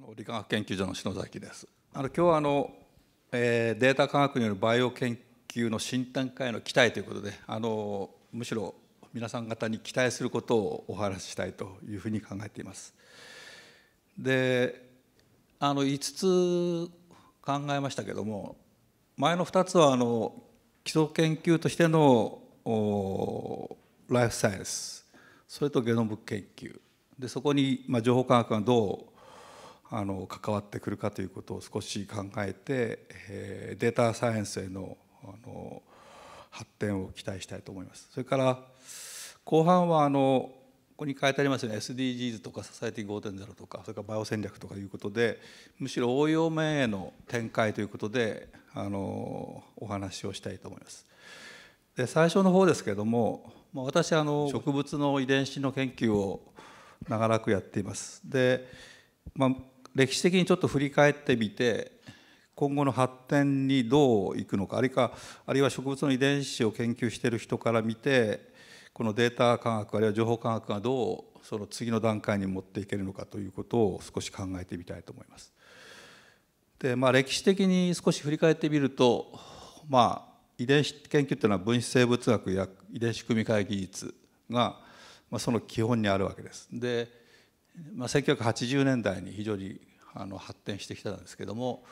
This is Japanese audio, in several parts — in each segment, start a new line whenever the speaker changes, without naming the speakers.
の理化学研究所の篠崎です。あの今日はあの、えー、データ科学によるバイオ研究の新展開の期待ということで、あのむしろ皆さん方に期待することをお話ししたいというふうに考えています。で、あの5つ考えましたけども、前の2つはあの基礎研究としてのライフサイエンス、それとゲノム研究。でそこに、まあ、情報科学がどうあの関わってくるかということを少し考えて、えー、データサイエンスへのあの発展を期待したいと思います。それから後半はあのここに書いてありますよね SDGs とかササイティ5.0とかそれからバイオ戦略とかいうことでむしろ応用面への展開ということであのお話をしたいと思います。で最初の方ですけれども、まあ、私あの植物の遺伝子の研究を長らくやっています。で、まあ歴史的にちょっと振り返ってみて今後の発展にどういくのかあるいはあるいは植物の遺伝子を研究している人から見てこのデータ科学あるいは情報科学がどうその次の段階に持っていけるのかということを少し考えてみたいと思います。でまあ、歴史的に少し振り返ってみると、まあ、遺伝子研究というのは分子生物学や遺伝子組み換え技術が、まあ、その基本にあるわけです。でまあ、1980年代に非常にあの発展してきたんですけども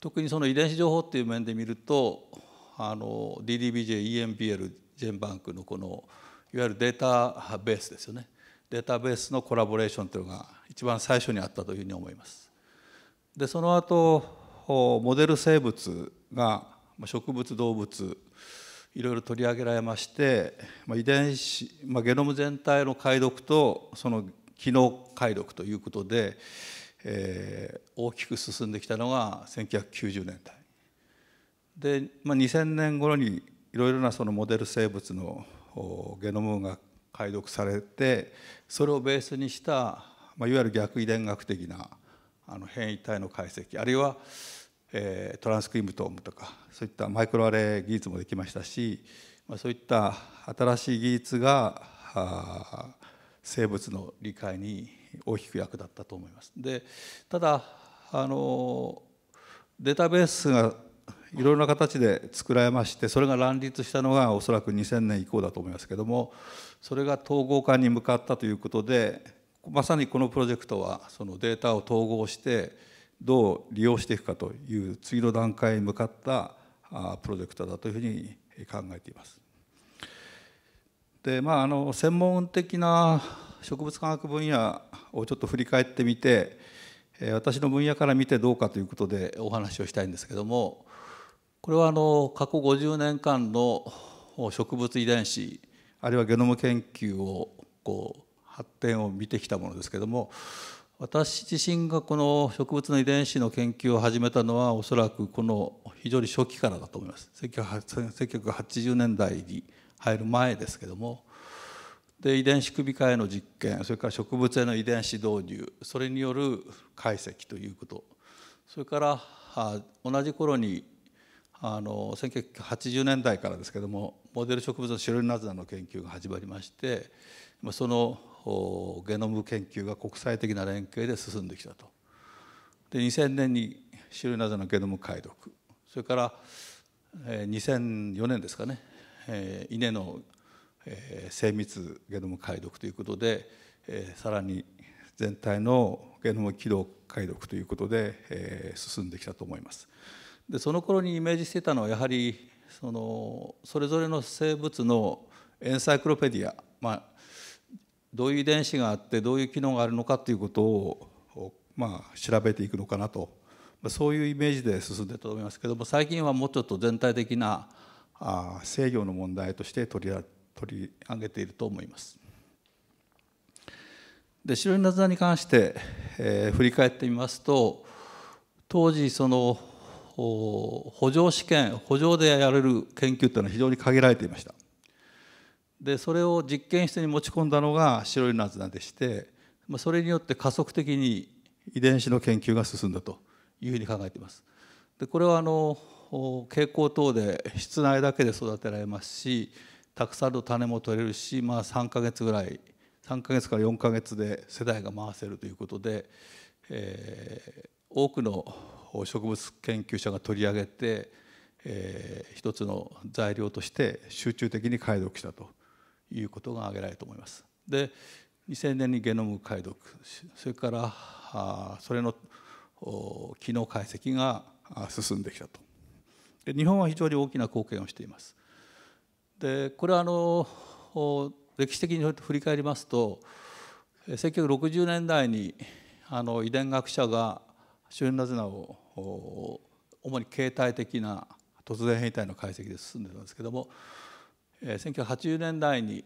特にその遺伝子情報っていう面で見ると DDBJEMBL ジェンバンクのこのいわゆるデータベースですよねデータベースのコラボレーションというのが一番最初にあったというふうに思います。でその後モデル生物が植物動物いろいろ取り上げられまして遺伝子ゲノム全体の解読とその機能解読ということで、えー、大きく進んできたのが1990年代で、まあ、2000年頃にいろいろなそのモデル生物のゲノムが解読されてそれをベースにした、まあ、いわゆる逆遺伝学的なあの変異体の解析あるいは、えー、トランスクリムトームとかそういったマイクロアレイ技術もできましたし、まあ、そういった新しい技術が生物の理解に大きく役立ったと思います。でただあのデータベースがいろいろな形で作られましてそれが乱立したのがおそらく2000年以降だと思いますけどもそれが統合化に向かったということでまさにこのプロジェクトはそのデータを統合してどう利用していくかという次の段階に向かったプロジェクトだというふうに考えています。でまああの専門的な植物科学分野をちょっと振り返ってみて私の分野から見てどうかということでお話をしたいんですけどもこれはあの過去50年間の植物遺伝子あるいはゲノム研究をこう発展を見てきたものですけども私自身がこの植物の遺伝子の研究を始めたのはおそらくこの非常に初期からだと思います1980年代に入る前ですけどもで遺伝子組み換えの実験それから植物への遺伝子導入それによる解析ということそれから同じ頃にあの1980年代からですけどもモデル植物のシロリナズナの研究が始まりましてそのゲノム研究が国際的な連携で進んできたと。で2000年にシロリナズナのゲノム解読それから2004年ですかねえー、稲の、えー、精密ゲノム解読ということで、えー、さらに全体のゲノム軌道解読ということで、えー、進んできたと思います。でその頃にイメージしてたのはやはりそのそれぞれの生物のエンサイクロペディア、まあ、どういう遺伝子があってどういう機能があるのかということを、まあ、調べていくのかなとそういうイメージで進んでたと思いますけども最近はもうちょっと全体的なあ制御の問題として取り取り上げていると思います。で白いナに関して、えー、振り返ってみますと当時その補助試験補助でやれる研究というのは非常に限られていました。でそれを実験室に持ち込んだのが白いナズナでしてそれによって加速的に遺伝子の研究が進んだというふうに考えています。でこれはあの蛍光等で室内だけで育てられますしたくさんの種も取れるし、まあ、3ヶ月ぐらい3ヶ月から4ヶ月で世代が回せるということで、えー、多くの植物研究者が取り上げて、えー、一つの材料として集中的に解読したということが挙げられると思います。で2000年にゲノム解読それからそれの機能解析が進んできたとで日本は非常に大きな貢献をしていますでこれはあの歴史的に振り返りますと1960年代にあの遺伝学者がシュンラズナを主に形態的な突然変異体の解析で進んでたんですけども1980年代に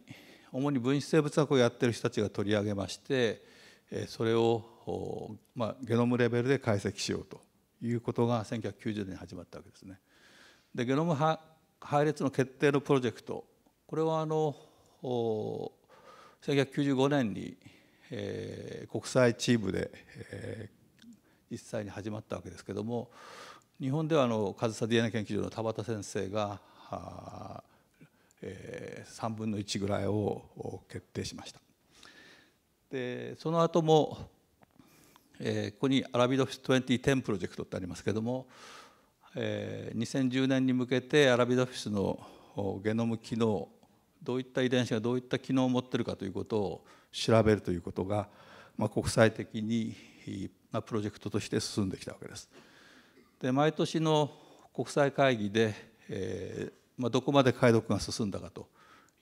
主に分子生物学をやってる人たちが取り上げましてそれを、まあ、ゲノムレベルで解析しようということが1990年に始まったわけですね。でゲノム配列の決定のプロジェクトこれはあの1995年に、えー、国際チームで、えー、実際に始まったわけですけども日本ではあの上総 DNA 研究所の田畑先生がえー、3分の1ぐらいを決定しました。でその後も、えー、ここにアラビドフィス2010プロジェクトってありますけどもえ2010年に向けてアラビダフィスのゲノム機能どういった遺伝子がどういった機能を持ってるかということを調べるということが、ま国際的に、まプロジェクトとして進んできたわけです。で毎年の国際会議で、えまどこまで解読が進んだかと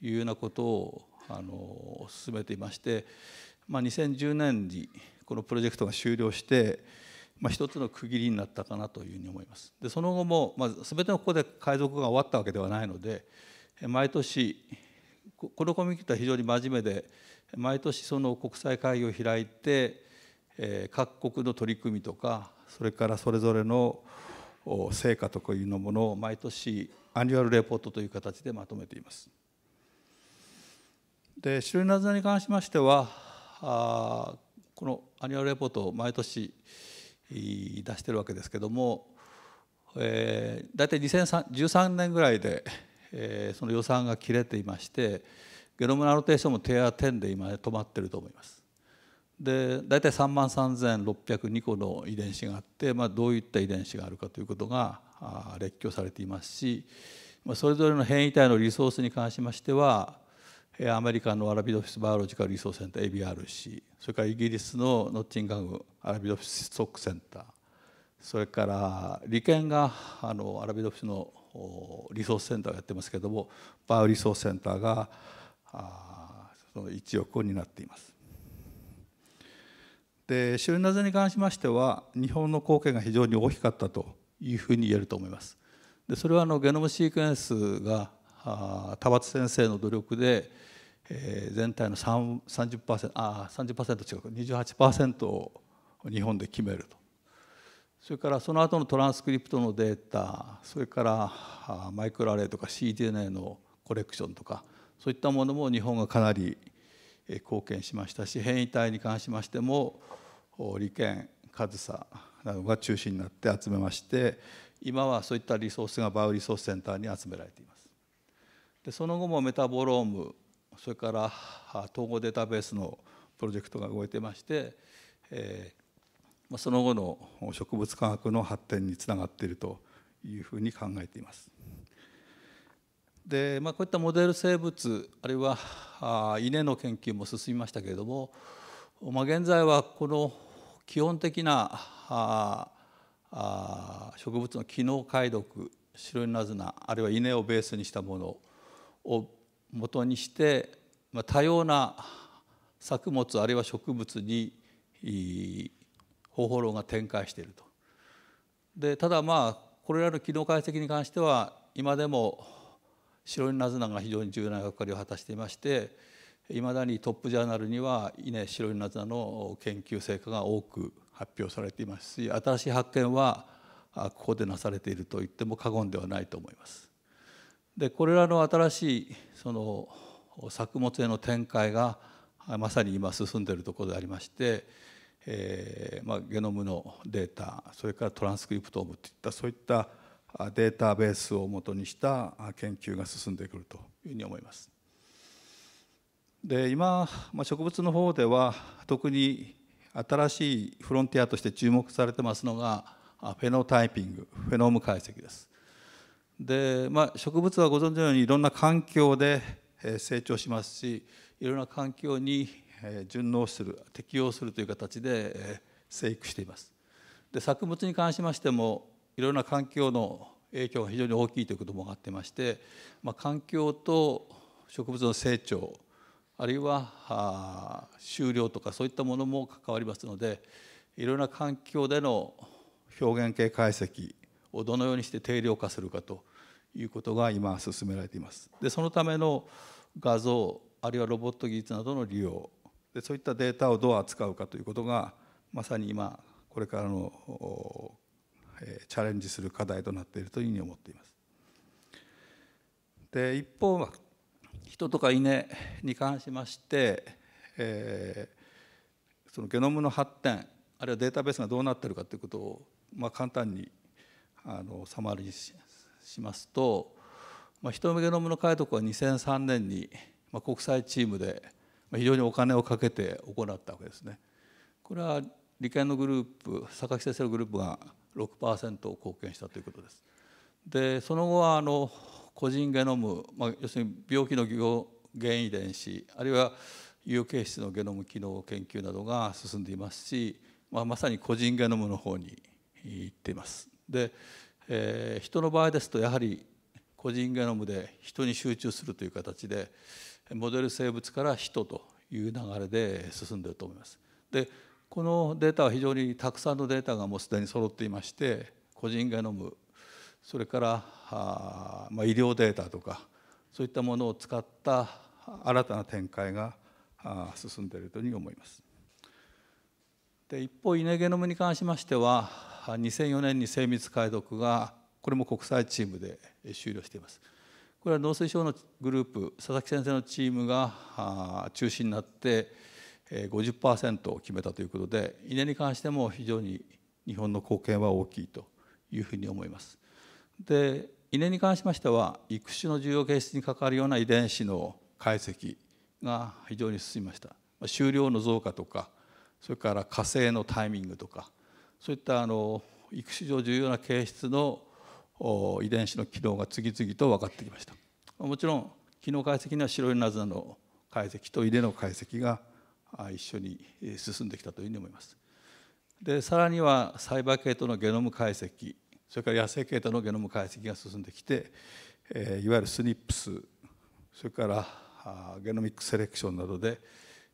いうようなことをあの進めていまして、ま2010年にこのプロジェクトが終了して、まあ、一つの区切りになったかなというふうに思います。でその後も、まあ、全てのここで海賊が終わったわけではないので毎年このコミュニティは非常に真面目で毎年その国際会議を開いて、えー、各国の取り組みとかそれからそれぞれの成果とかいうのものを毎年アニュアルレポートという形でまとめています。で白いナズナに関しましてはあこのアニュアルレポートを毎年出してるわけですけども、えー、大体2013年ぐらいで、えー、その予算が切れていましてゲノムアロテーションもテア10で今止まってると思います。で大体3万3602個の遺伝子があって、まあ、どういった遺伝子があるかということが列挙されていますし、まあ、それぞれの変異体のリソースに関しましてはアメリカのアラビドフィスバイオロジカルリソーセンター ABRC それからイギリスのノッチンガムアラビドフィスストックセンターそれから利権があのアラビドフィスのリソースセンターをやってますけどもバイオリソースセンターがあその一億になっています。でシルナゼに関しましては日本の貢献が非常に大きかったというふうに言えると思います。でそれはあのゲノムシークエンスが田畑先生の努力で、えー、全体の30%あ30%違うか28%を日本で決めるとそれからその後のトランスクリプトのデータそれからマイクロアレイとか cDNA のコレクションとかそういったものも日本がかなり貢献しましたし変異体に関しましても利権上総などが中心になって集めまして今はそういったリソースがバイオリソースセンターに集められています。でその後もメタボロームそれから統合データベースのプロジェクトが動いてまして、えー、その後の植物科学の発展につながっているというふうに考えています。でまあ、こういったモデル生物あるいは稲の研究も進みましたけれども、まあ、現在はこの基本的な植物の機能解読白いナズナあるいは稲をベースにしたものをもとにして多様な作物あるいは植物に方法論が展開していると。でただまあこれらの機能解析に関しては今でも白いナズナが非常に重要な役割を果たしていましていまだにトップジャーナルには稲白いナズナの研究成果が多く発表されていますし新しい発見はここでなされていると言っても過言ではないと思います。でこれらの新しいその作物への展開がまさに今進んでいるところでありまして、えーまあ、ゲノムのデータそれからトランスクリプトームといったそういったデータベースをもとにした研究が進んでくるというふうに思います。で今、まあ、植物の方では特に新しいフロンティアとして注目されてますのがフェノタイピングフェノーム解析です。で、まあ、植物はご存知のようにいろんな環境で成長しますしいろんな環境に順応する適応するという形で生育していますで作物に関しましてもいろんな環境の影響が非常に大きいということも分かってまして、まあ、環境と植物の成長あるいは終了とかそういったものも関わりますのでいろんな環境での表現系解析をどのようにして定量化するかということが今進められています。でそのための画像あるいはロボット技術などの利用でそういったデータをどう扱うかということがまさに今これからのチャレンジする課題となっているというふうに思っています。で一方は人とか稲に関しまして、えー、そのゲノムの発展あるいはデータベースがどうなってるかということを、まあ、簡単にあのサマリーししますと、まあ、ヒトゲノムの解読は2003年に、まあ、国際チームで非常にお金をかけて行ったわけですね。これは理研のグループ榊先生のグループが6%を貢献したということです。でその後はあの個人ゲノム、まあ、要するに病気の原因遺伝子あるいは有形質のゲノム機能研究などが進んでいますし、まあ、まさに個人ゲノムの方に行っています。で、えー、人の場合ですとやはり個人ゲノムで人に集中するという形でモデル生物から人という流れで進んでいると思います。でこのデータは非常にたくさんのデータがもうすでに揃っていまして個人ゲノムそれからあ、まあ、医療データとかそういったものを使った新たな展開が進んでいるというふうに思います。で一方イネゲノムに関しましては2004年に精密解読がこれも国際チームで終了していますこれは農水省のグループ佐々木先生のチームが中心になって50%を決めたということで稲に関しても非常に日本の貢献は大きいというふうに思いますで稲に関しましては育種の重要形質に関わるような遺伝子の解析が非常に進みました収量の増加とかそれから火星のタイミングとかそういったあの育種上重要な形質の遺伝子の機能が次々と分かってきましたもちろん機能解析には白いナズナの解析とイの解析が一緒に進んできたというふうに思いますでさらにはサイバー系統のゲノム解析それから野生系統のゲノム解析が進んできていわゆるスニップスそれからゲノミックセレクションなどで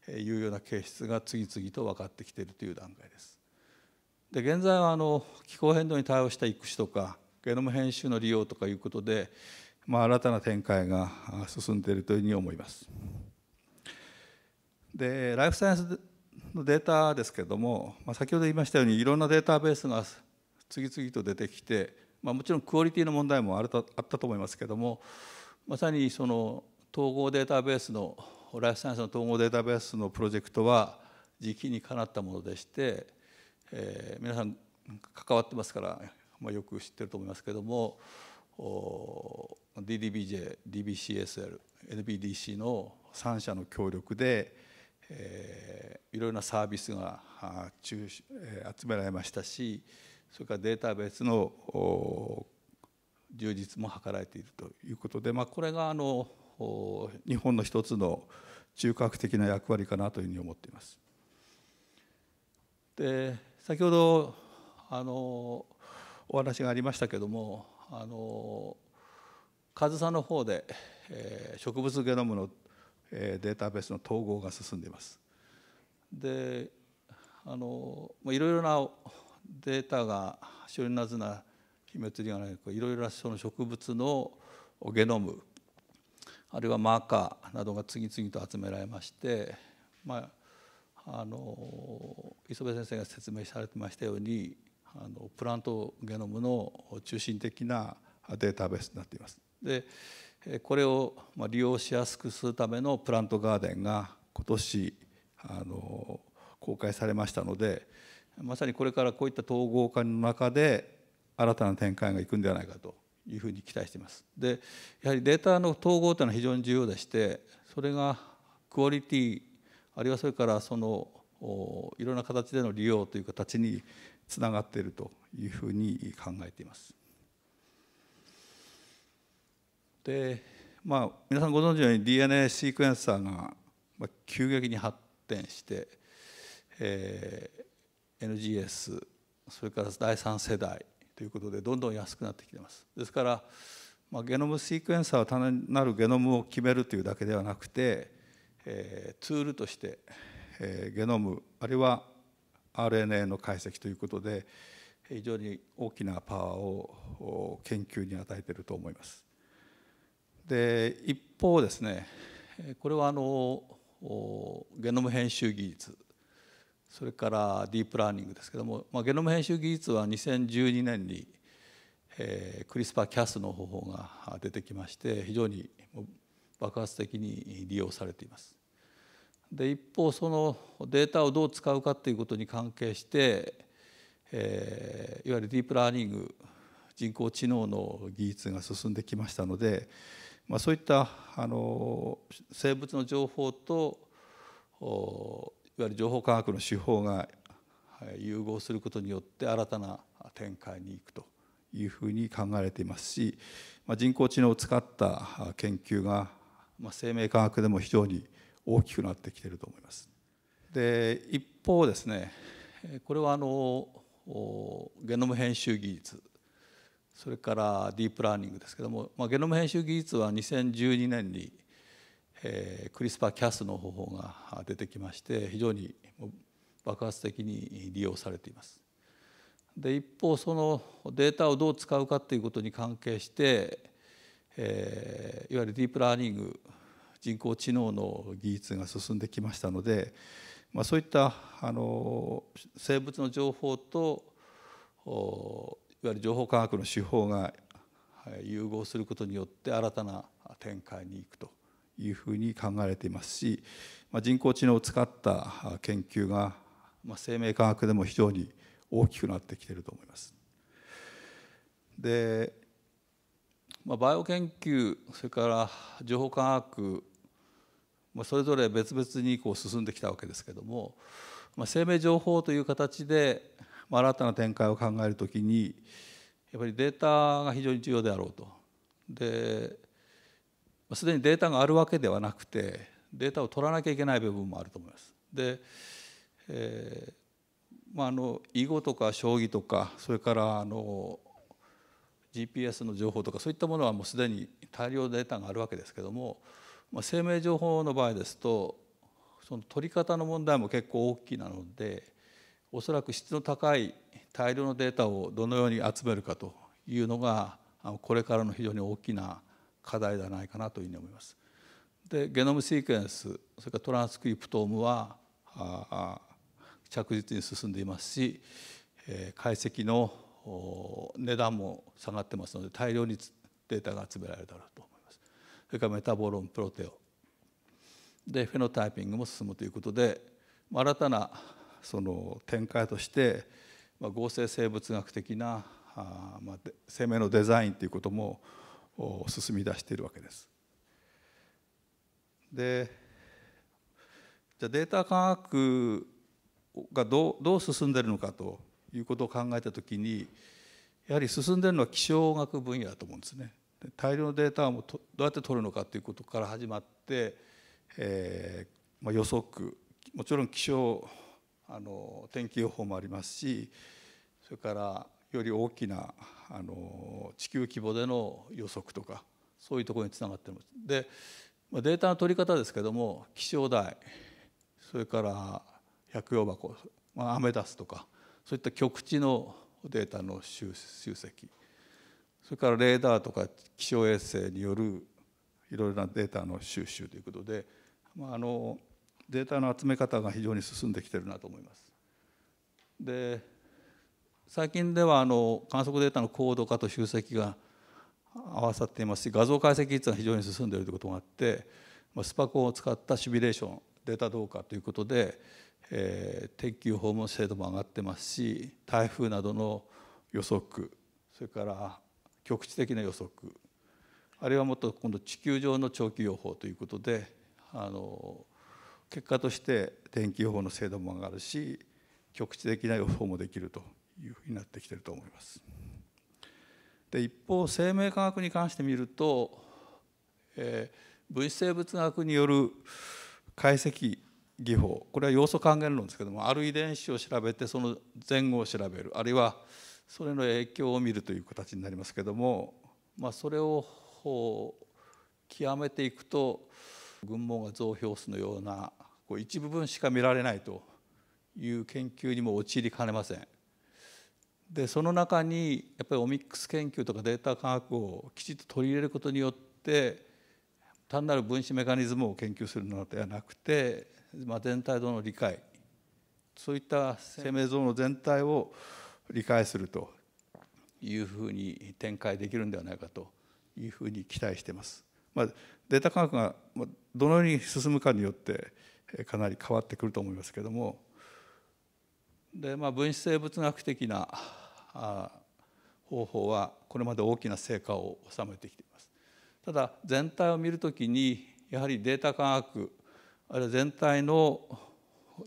有用な形質が次々と分かってきているという段階ですで現在はあの気候変動に対応した育種とかゲノム編集の利用とかいうことで、まあ、新たな展開が進んでいるというふうに思います。でライフサイエンスのデータですけれども、まあ、先ほど言いましたようにいろんなデータベースが次々と出てきて、まあ、もちろんクオリティの問題もあったと思いますけれどもまさにその統合データベースのライフサイエンスの統合データベースのプロジェクトは時期にかなったものでしてえー、皆さん関わってますから、まあ、よく知ってると思いますけども DDBJ、DBCSL、NBDC の3社の協力で、えー、いろいろなサービスが集められましたしそれからデータベースの充実も図られているということで、まあ、これがあの日本の一つの中核的な役割かなというふうに思っています。で先ほどあのお話がありましたけどもあの上総の方で、えー、植物ゲノムの、えー、データベースの統合が進んでいます。であのいろいろなデータがシュレナズナ秘密裏がないいろいろなその植物のゲノムあるいはマーカーなどが次々と集められまして、まあ、あの磯部先生が説明されてましたようにあのプラントゲノムの中心的なデータベースになっています。でこれを利用しやすくするためのプラントガーデンが今年あの公開されましたのでまさにこれからこういった統合化の中で新たな展開がいくんではないかというふうに期待しています。でやはりデータの統合というのは非常に重要でしてそれがクオリティあるいはそれからそのいろんな形での利用という形につながっているというふうに考えています。でまあ皆さんご存知のように DNA シークエンサーが急激に発展して、えー、NGS それから第三世代ということでどんどん安くなってきています。ですから、まあ、ゲノムシークエンサーは単なるゲノムを決めるというだけではなくてえツールとして、えゲノムあるいは RNA の解析ということで非常に大きなパワーを研究に与えていると思います。で一方ですねこれはあのゲノム編集技術それからディープラーニングですけども、まあ、ゲノム編集技術は2012年に、えー、クリスパー・キャスの方法が出てきまして非常に爆発的に利用されています。で一方そのデータをどう使うかっていうことに関係して、えー、いわゆるディープラーニング人工知能の技術が進んできましたので、まあ、そういったあの生物の情報といわゆる情報科学の手法が融合することによって新たな展開に行くというふうに考えられていますし、まあ、人工知能を使った研究がまあ、生命科学でも非常に大きくなってきていると思います。で一方ですねこれはあのゲノム編集技術それからディープラーニングですけども、まあ、ゲノム編集技術は2012年に、えー、クリスパー・キャスの方法が出てきまして非常に爆発的に利用されています。で一方そのデータをどう使うかということに関係してえー、いわゆるディープラーニング人工知能の技術が進んできましたので、まあ、そういったあの生物の情報といわゆる情報科学の手法が融合することによって新たな展開に行くというふうに考えられていますし、まあ、人工知能を使った研究が、まあ、生命科学でも非常に大きくなってきていると思います。でまあ、バイオ研究それから情報科学、まあ、それぞれ別々にこう進んできたわけですけども、まあ、生命情報という形で、まあ、新たな展開を考えるときにやっぱりデータが非常に重要であろうと。で、まあ、すでにデータがあるわけではなくてデータを取らなきゃいけない部分もあると思います。で、えーまあ、あの囲碁とか将棋とかそれからあの GPS の情報とかそういったものはもうすでに大量データがあるわけですけども、まあ、生命情報の場合ですとその取り方の問題も結構大きなのでおそらく質の高い大量のデータをどのように集めるかというのがこれからの非常に大きな課題ではないかなというふうに思います。でゲノムシークエンスそれからトランスクリプトームは着実に進んでいますし、えー、解析の値段も下がってますので大量にデータが集められるだろうと思います。それからメタボロンプロテオでフェノタイピングも進むということで新たなその展開として合成生物学的な生命のデザインということも進み出しているわけです。でじゃあデータ科学がどうどう進んでるのかということを考えた時にやはり進んでるのは気象学分野だと思うんですね。大量のデータをどうやって取るのかということから始まって、えーまあ、予測もちろん気象あの天気予報もありますしそれからより大きなあの地球規模での予測とかそういうところにつながってます。でデータの取り方ですけども気象台それから百葉箱、まあ、アメダスとかそういった局地のデータの集積それからレーダーとか気象衛星によるいろいろなデータの収集ということで、まあ、あのデータの集め方が非常に進んできてるなと思います。で最近ではあの観測データの高度化と集積が合わさっていますし画像解析率が非常に進んでいるということがあってスパコンを使ったシミュレーションデータ同化ということでえー、天気予報も精度も上がってますし台風などの予測それから局地的な予測あるいはもっと今度地球上の長期予報ということであの結果として天気予報の精度も上がるし局地的な予報もできるというふうになってきてると思います。で一方生命科学に関して見ると、えー、分子生物学による解析技法これは要素還元論ですけどもある遺伝子を調べてその前後を調べるあるいはそれの影響を見るという形になりますけども、まあ、それを極めていくと群毛が増票数のようなこう一部分しか見られないという研究にも陥りかねません。でその中にやっぱりオミックス研究とかデータ科学をきちっと取り入れることによって単なる分子メカニズムを研究するのではなくてまあ、全体像の理解そういった生命像の全体を理解するというふうに展開できるんではないかというふうに期待しています。まあ、データ科学がどのように進むかによってかなり変わってくると思いますけどもで、まあ、分子生物学的な方法はこれまで大きな成果を収めてきています。ただ全体を見るときにやはりデータ科学あれ全体の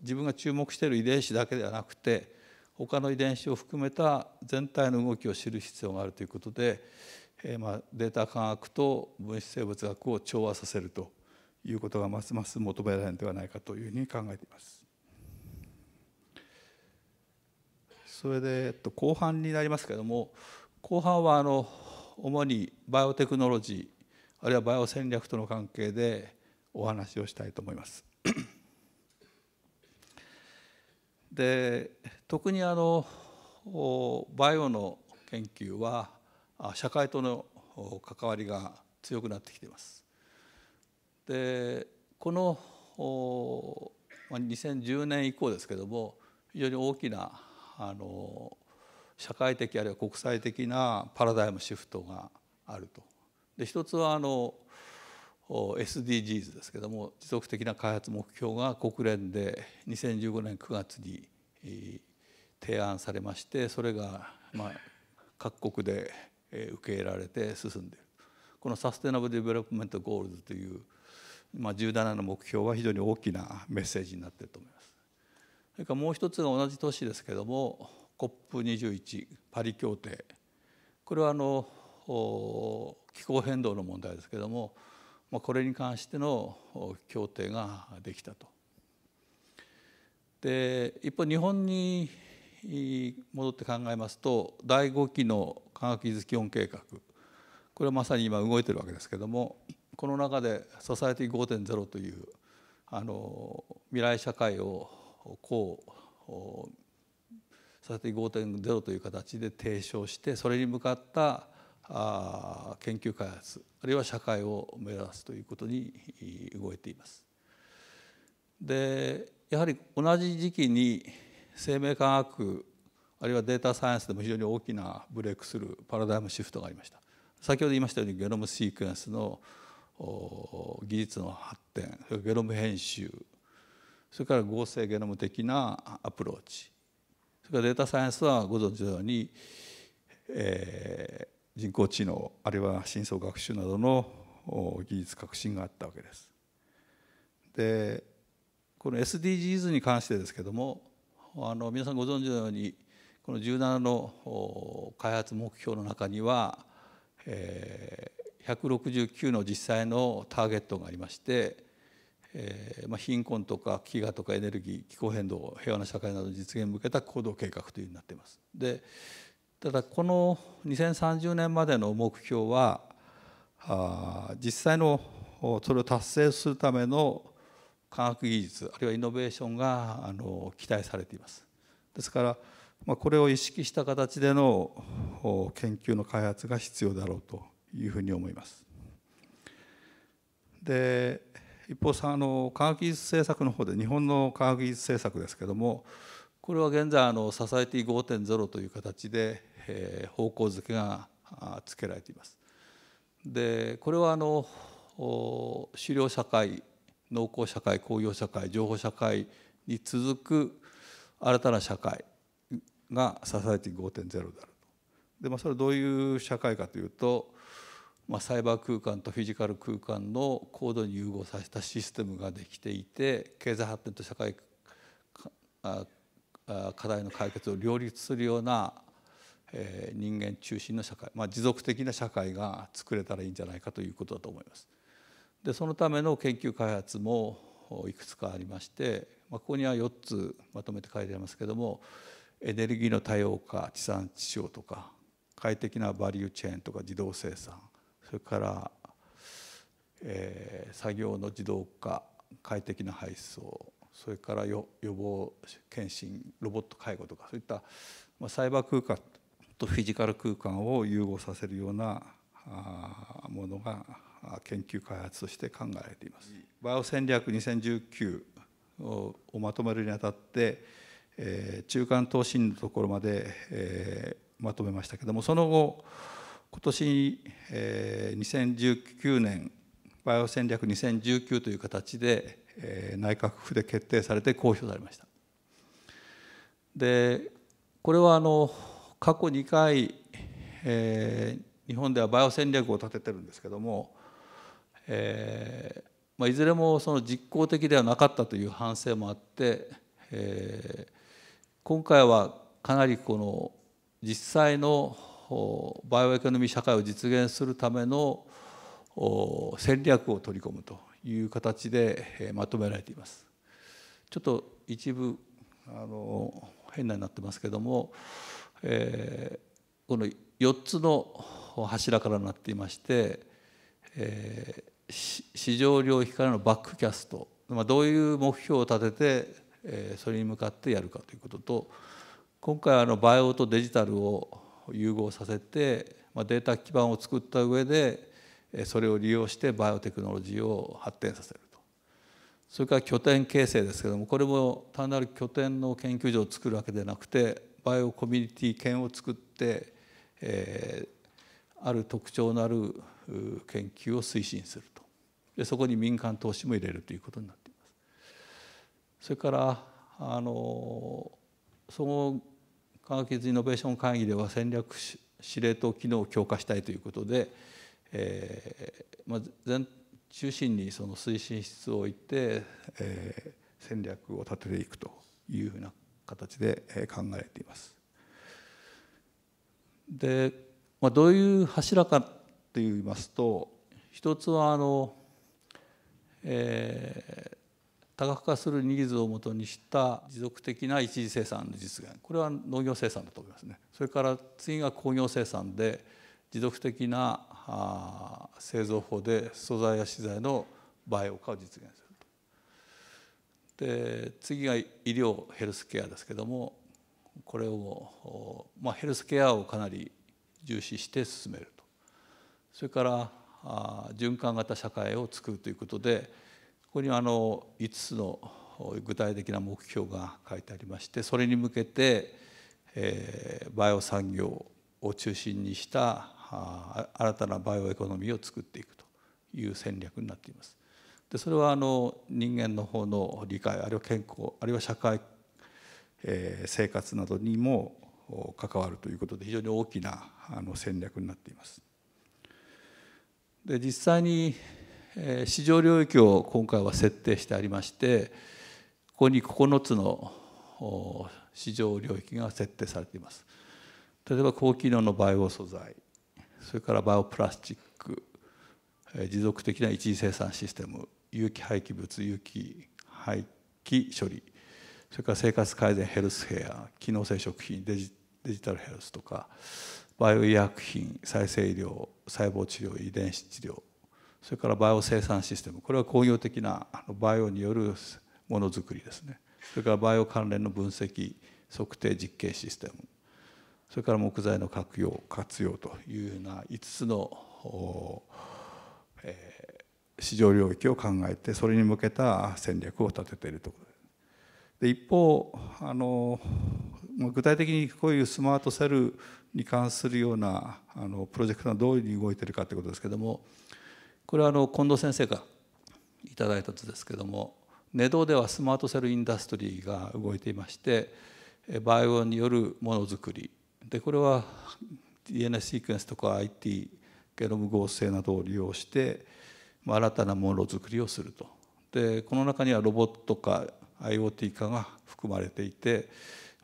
自分が注目している遺伝子だけではなくて他の遺伝子を含めた全体の動きを知る必要があるということで、えー、まあデータ科学と分子生物学を調和させるということがますます求められるのではないかというふうに考えています。それで、えっと、後半になりますけれども後半はあの主にバイオテクノロジーあるいはバイオ戦略との関係でお話をしたいと思います。で特にあのバイオの研究は社会との関わりが強くなってきています。でこの2010年以降ですけれども非常に大きなあの社会的あるいは国際的なパラダイムシフトがあると。で一つはあの SDGs ですけども持続的な開発目標が国連で2015年9月に提案されましてそれがま各国で受け入れられて進んでいるこのサステナブル・ディベロップメント・ゴールズというま17の目標は非常に大きなメッセージになっていると思います。それからもう一つが同じ年ですけども COP21 パリ協定これはあの気候変動の問題ですけどもまあ、これに関しての協定ができたと。で一方日本に戻って考えますと第5期の科学技術基本計画これはまさに今動いてるわけですけどもこの中で「ソサエティ5.0」というあの未来社会をこう「ソサエティ5.0」という形で提唱してそれに向かった研究開発あるいは社会を目指すということに動いています。でやはり同じ時期に生命科学あるいはデータサイエンスでも非常に大きなブレイクスルーパラダイムシフトがありました先ほど言いましたようにゲノムシークエンスの技術の発展ゲノム編集それから合成ゲノム的なアプローチそれからデータサイエンスはご存知のように、えー、人工知能あるいは深層学習などの技術革新があったわけです。でこの SDGs に関してですけどもあの皆さんご存知のようにこの17の開発目標の中には、えー、169の実際のターゲットがありまして、えーまあ、貧困とか飢餓とかエネルギー気候変動平和な社会など実現に向けた行動計画というになっています。でただこの2030年までの目標は実際のそれを達成するための科学技術あるいはイノベーションがあの期待されています。ですから、まあ、これを意識した形での研究の開発が必要だろうというふうに思います。で一方さあの科学技術政策の方で日本の科学技術政策ですけどもこれは現在あのササエティ5.0という形で、えー、方向付けが付けられています。でこれはあの狩猟社会農耕社会工業社会情報社会に続く新たな社会がササイティ5.0であると。でまあ、それはどういう社会かというと、まあ、サイバー空間とフィジカル空間の高度に融合させたシステムができていて経済発展と社会課題の解決を両立するような人間中心の社会、まあ、持続的な社会が作れたらいいんじゃないかということだと思います。でそのための研究開発もいくつかありまして、まあ、ここには4つまとめて書いてありますけどもエネルギーの多様化地産地消とか快適なバリューチェーンとか自動生産それから、えー、作業の自動化快適な配送それから予防検診ロボット介護とかそういったサイバー空間とフィジカル空間を融合させるようなものが研究開発として考えられています。バイオ戦略2019をまとめるにあたって、えー、中間投資のところまで、えー、まとめましたけれどもその後今年、えー、2019年バイオ戦略2019という形で、内閣府で決定されて公表されましたでこれはあの過去2回、えー、日本ではバイオ戦略を立ててるんですけども、えーまあ、いずれもその実効的ではなかったという反省もあって、えー、今回はかなりこの実際のバイオエコノミー社会を実現するための戦略を取り込むという形でまとめられています。ちょっと一部あの変なになってますけども、えー、この4つの柱からなっていまして、えー、市場領域からのバックキャスト、まあ、どういう目標を立てて、えー、それに向かってやるかということと今回あのバイオとデジタルを融合させて、まあ、データ基盤を作った上でそれを利用してバイオテクノロジーを発展させるとそれから拠点形成ですけどもこれも単なる拠点の研究所を作るわけではなくてバイオコミュニティ圏を作って、えー、ある特徴のある研究を推進するとでそこに民間投資も入れるということになっています。それからあのその科学技術イノベーション会議では戦略司令塔機能を強化したいということでえーまあ、中心にその推進室を置いて、えー、戦略を立てていくというふうな形で考えています。で、まあ、どういう柱かといいますと一つはあの、えー、多角化するニーズをもとにした持続的な一次生産の実現これは農業生産だと思いますねそれから次が工業生産で持続的なあ製造法で素材や資材のバイオ化を実現すると。で次が医療ヘルスケアですけどもこれを、まあ、ヘルスケアをかなり重視して進めるとそれからあ循環型社会を作るということでここにあの5つの具体的な目標が書いてありましてそれに向けて、えー、バイオ産業を中心にした新たなバイオエコノミーを作っていくという戦略になっています。でそれはあの人間の方の理解あるいは健康あるいは社会、えー、生活などにも関わるということで非常に大きなあの戦略になっています。で実際に、えー、市場領域を今回は設定してありましてここに9つの市場領域が設定されています。例えば高機能のバイオ素材それからバイオプラスチック持続的な一次生産システム有機廃棄物有機廃棄処理それから生活改善ヘルスヘア機能性食品デジタルヘルスとかバイオ医薬品再生医療細胞治療遺伝子治療それからバイオ生産システムこれは工業的なバイオによるものづくりですねそれからバイオ関連の分析測定実験システムそれから木材の活用活用というような5つの、えー、市場領域を考えてそれに向けた戦略を立てているところでで一方あの具体的にこういうスマートセルに関するようなあのプロジェクトがどういうふうに動いてるかということですけどもこれはあの近藤先生がいただいた図ですけどもネドではスマートセルインダストリーが動いていましてバイオによるものづくりでこれは DNA シークエンスとか IT ゲノム合成などを利用して、ま新たなものづくりをするとでこの中にはロボット化 IoT 化が含まれていて、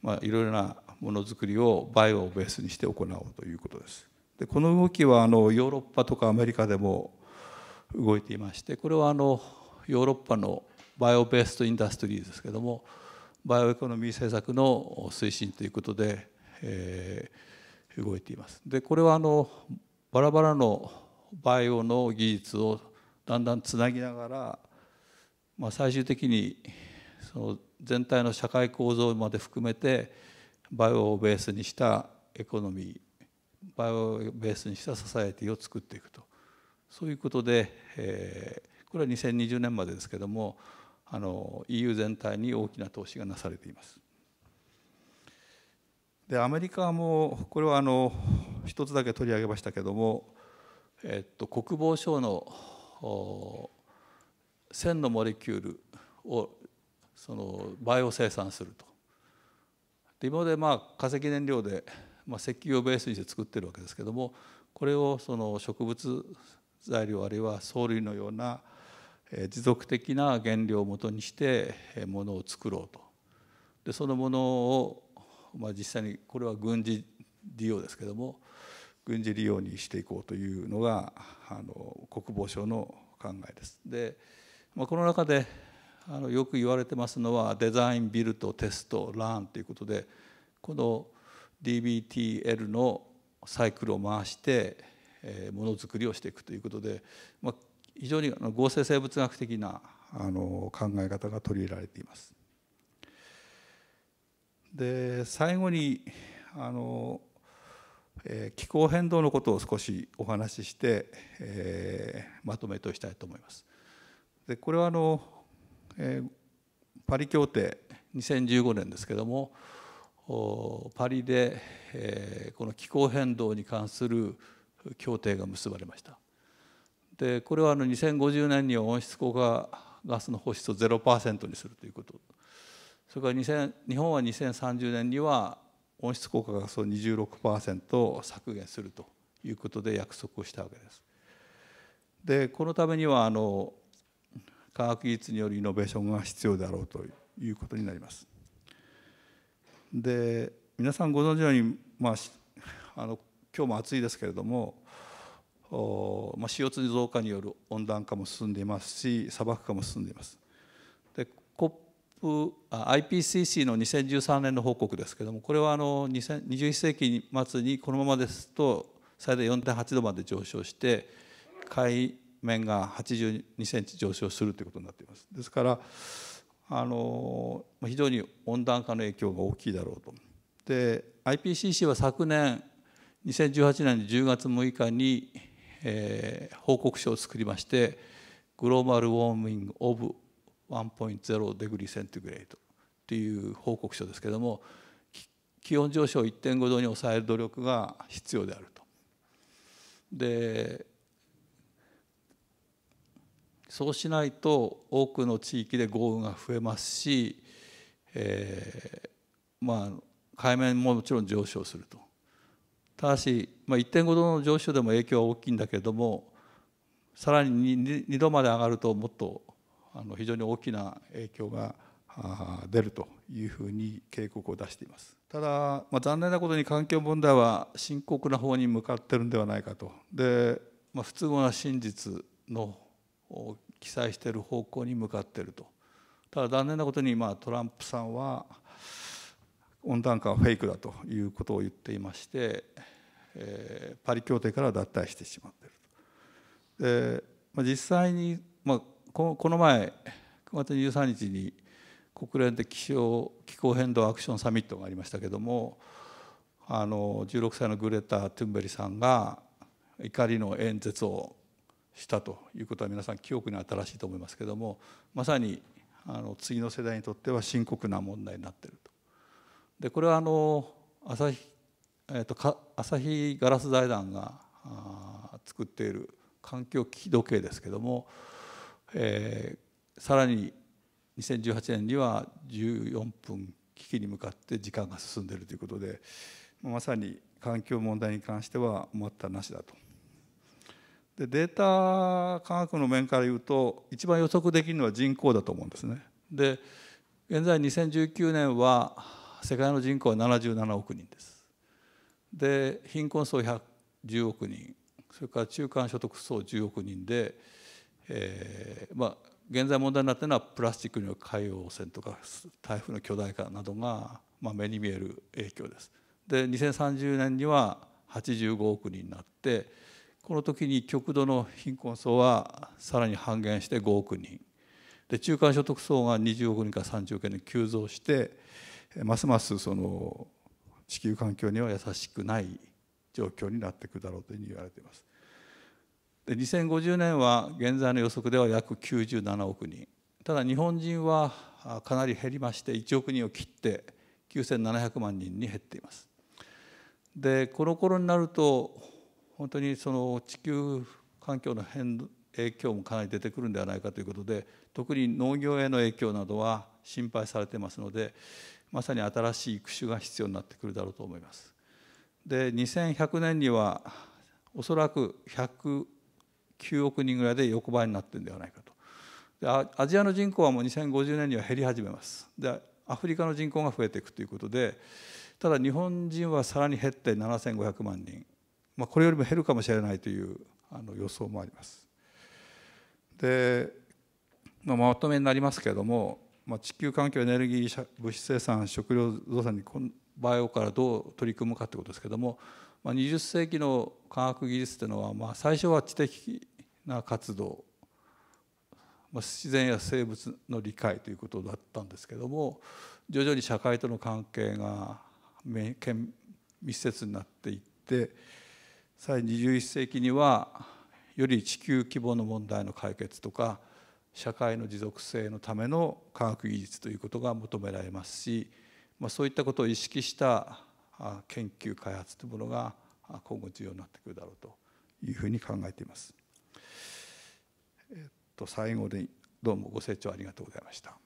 まあ、いろいろなものづくりをバイオをベースにして行おうということです。でこの動きはあのヨーロッパとかアメリカでも動いていましてこれはあのヨーロッパのバイオベーストインダストリーですけどもバイオエコノミー政策の推進ということでえー、動いています。でこれはあのバラバラのバイオの技術をだんだんつなぎながら、まあ、最終的にその全体の社会構造まで含めてバイオをベースにしたエコノミーバイオをベースにしたソサエティを作っていくとそういうことで、えー、これは2020年までですけどもあの EU 全体に大きな投資がなされています。でアメリカもこれはあの一つだけ取り上げましたけども、えっと、国防省の線のモレキュールをその倍を生産すると。で今までまあ化石燃料で、まあ、石油をベースにして作ってるわけですけどもこれをその植物材料あるいは藻類のような持続的な原料をもとにしてものを作ろうと。でそのものをまあ、実際にこれは軍事利用ですけども軍事利用にしていこうというのがあの国防省の考えです。で、まあ、この中であのよく言われてますのはデザインビルドテストランということでこの DBTL のサイクルを回してものづくりをしていくということで、まあ、非常に合成生物学的なあの考え方が取り入れられています。で最後にあの、えー、気候変動のことを少しお話しして、えー、まとめとしたいと思います。でこれはあの、えー、パリ協定2015年ですけどもパリで、えー、この気候変動に関する協定が結ばれました。でこれはあの2050年には温室効果ガスの放出を0%にするということそれから日本は2030年には温室効果ガスを26%削減するということで約束をしたわけです。でこのためにはあの科学技術によるイノベーションが必要であろうということになります。で皆さんご存知のように、まあ、あの今日も暑いですけれども、まあ、CO2 増加による温暖化も進んでいますし砂漠化も進んでいます。で COP IPCC の2013年の報告ですけどもこれはあの21世紀末にこのままですと最大4.8度まで上昇して海面が82センチ上昇するということになっています。ですからあの非常に温暖化の影響が大きいだろうと。で IPCC は昨年2018年10月6日に、えー、報告書を作りまして「グローバル・ウォーミング・オブ・1.0デグリセンティグレートという報告書ですけども気温上昇を1.5度に抑える努力が必要であると。でそうしないと多くの地域で豪雨が増えますし、えー、まあ海面ももちろん上昇すると。ただし、まあ、1.5度の上昇でも影響は大きいんだけれどもさらに 2, 2度まで上がるともっとあの非常に大きな影響が出るというふうに警告を出していますただ、まあ、残念なことに環境問題は深刻な方に向かってるんではないかとで、まあ、不都合な真実の記載している方向に向かっているとただ残念なことに、まあ、トランプさんは温暖化はフェイクだということを言っていまして、えー、パリ協定から脱退してしまっていると。でまあ、実際に、まあこの前9月23日に国連で気象気候変動アクションサミットがありましたけどもあの16歳のグレタ・トゥンベリさんが怒りの演説をしたということは皆さん記憶に新しいと思いますけどもまさにあの次の世代にとっては深刻な問題になっていると。でこれはあの朝日,、えーと、朝日ガラス財団が作っている環境危機時計ですけどもえー、さらに2018年には14分危機に向かって時間が進んでいるということでまさに環境問題に関しては思ったなしだと。でデータ科学の面から言うと一番予測できるのは人口だと思うんですね。で現在2019年は世界の人口は77億人です。で貧困層110億人それから中間所得層10億人でえー、まあ、現在問題になっているのはプラスチックによる海洋汚染とか台風の巨大化などが、まあ、目に見える影響です。で2030年には85億人になってこの時に極度の貧困層はさらに半減して5億人で中間所得層が20億人から30億人に急増してますますその地球環境には優しくない状況になっていくだろうというふうに言われています。で2050年は現在の予測では約97億人ただ日本人はかなり減りまして1億人を切って9700万人に減っていますでこの頃になると本当にその地球環境の変動影響もかなり出てくるんではないかということで特に農業への影響などは心配されてますのでまさに新しい育種が必要になってくるだろうと思いますで2100年にはおそらく1 9億人ぐらいで横ばいになってるんではないかとでアジアの人口はもう2050年には減り始めますでアフリカの人口が増えていくということでただ日本人はさらに減って7500万人、まあ、これよりも減るかもしれないというあの予想もあります。で、まあ、まとめになりますけれども、まあ、地球環境エネルギー物質生産食料増産にこバイオからどう取り組むかということですけれども、まあ、20世紀の科学技術というのは、まあ、最初は知的な活動、まあ、自然や生物の理解ということだったんですけども徐々に社会との関係が密接になっていってさらに21世紀にはより地球規模の問題の解決とか社会の持続性のための科学技術ということが求められますし、まあ、そういったことを意識した研究開発というものが今後重要になってくるだろうというふうに考えています。えっと、最後にどうもご清聴ありがとうございました。